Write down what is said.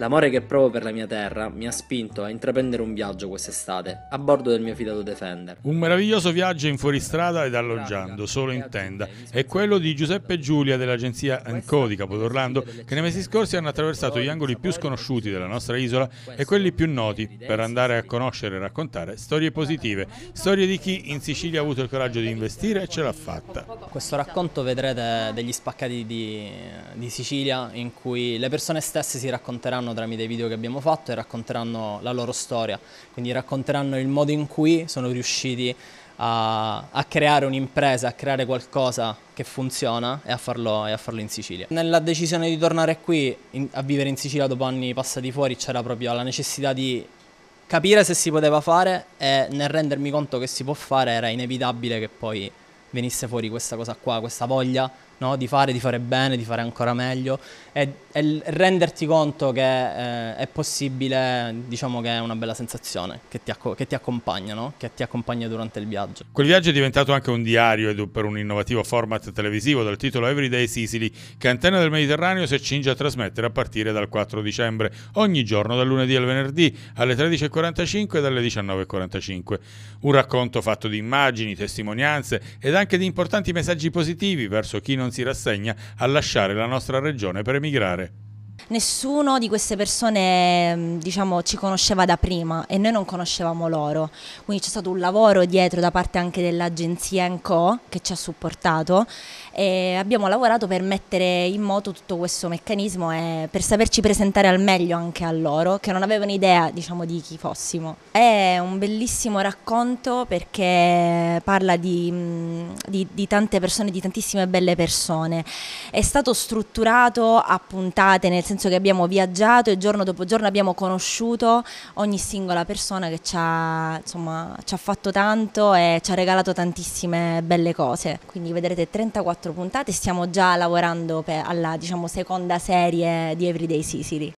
L'amore che provo per la mia terra mi ha spinto a intraprendere un viaggio quest'estate a bordo del mio fidato Defender. Un meraviglioso viaggio in fuoristrada ed alloggiando, solo in tenda, è quello di Giuseppe e Giulia dell'agenzia Encodi di Capodorlando che nei mesi scorsi hanno attraversato gli angoli più sconosciuti della nostra isola e quelli più noti per andare a conoscere e raccontare storie positive, storie di chi in Sicilia ha avuto il coraggio di investire e ce l'ha fatta. Questo racconto vedrete degli spaccati di, di Sicilia in cui le persone stesse si racconteranno racconteranno tramite i video che abbiamo fatto e racconteranno la loro storia, quindi racconteranno il modo in cui sono riusciti a, a creare un'impresa, a creare qualcosa che funziona e a, farlo, e a, farlo, in Sicilia. Nella decisione di tornare qui in, a vivere in Sicilia dopo anni passati fuori c'era proprio la necessità di capire se si poteva fare e nel rendermi conto che si può fare era inevitabile che poi venisse fuori questa cosa qua, questa voglia no? di fare, di fare bene, di fare ancora meglio e, e renderti conto che eh, è possibile, diciamo che è una bella sensazione che ti, acco- che ti accompagna, no? che ti accompagna durante il viaggio. Quel viaggio è diventato anche un diario ed per un innovativo format televisivo dal titolo Everyday Sicily che Antenna del Mediterraneo si accinge a trasmettere a partire dal 4 dicembre, ogni giorno dal lunedì al venerdì alle 13.45 e dalle 19.45. Un racconto fatto di immagini, testimonianze ed anche di importanti messaggi positivi verso chi non non si rassegna a lasciare la nostra regione per emigrare. Nessuno di queste persone mm, diciamo, ci conosceva da prima e noi non conoscevamo loro, quindi c'è stato un lavoro dietro da parte anche dell'agenzia ENCO che ci ha supportato e abbiamo lavorato per mettere in moto tutto questo meccanismo e per saperci presentare al meglio anche a loro che non avevano idea diciamo, di chi fossimo. È un bellissimo racconto perché parla di, mm, di, di tante persone, di tantissime belle persone, è stato strutturato a puntate nel senso che abbiamo viaggiato e giorno dopo giorno abbiamo conosciuto ogni singola persona che ci ha, insomma, ci ha fatto tanto e ci ha regalato tantissime belle cose. Quindi vedrete 34 puntate, stiamo già lavorando per, alla diciamo, seconda serie di Everyday Sicily.